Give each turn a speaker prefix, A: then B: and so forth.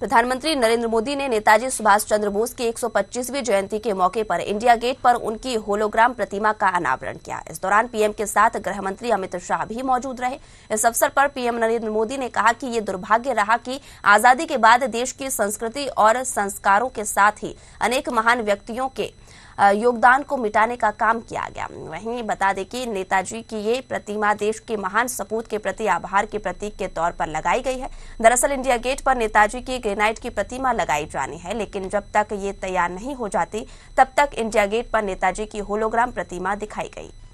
A: प्रधानमंत्री नरेंद्र मोदी ने नेताजी सुभाष चंद्र बोस की 125वीं जयंती के मौके पर इंडिया गेट पर उनकी होलोग्राम प्रतिमा का अनावरण किया इस दौरान पीएम के साथ गृह मंत्री अमित शाह भी मौजूद रहे इस अवसर पर पीएम नरेंद्र मोदी ने कहा कि ये दुर्भाग्य रहा कि आजादी के बाद देश की संस्कृति और संस्कारों के साथ ही अनेक महान व्यक्तियों के योगदान को मिटाने का काम किया गया वहीं बता दें कि नेताजी की ये प्रतिमा देश के महान सपूत के प्रति आभार के प्रतीक के तौर पर लगाई गई है दरअसल इंडिया गेट पर नेताजी की ग्रेनाइट की प्रतिमा लगाई जानी है लेकिन जब तक ये तैयार नहीं हो जाती तब तक इंडिया गेट पर नेताजी की होलोग्राम प्रतिमा दिखाई गई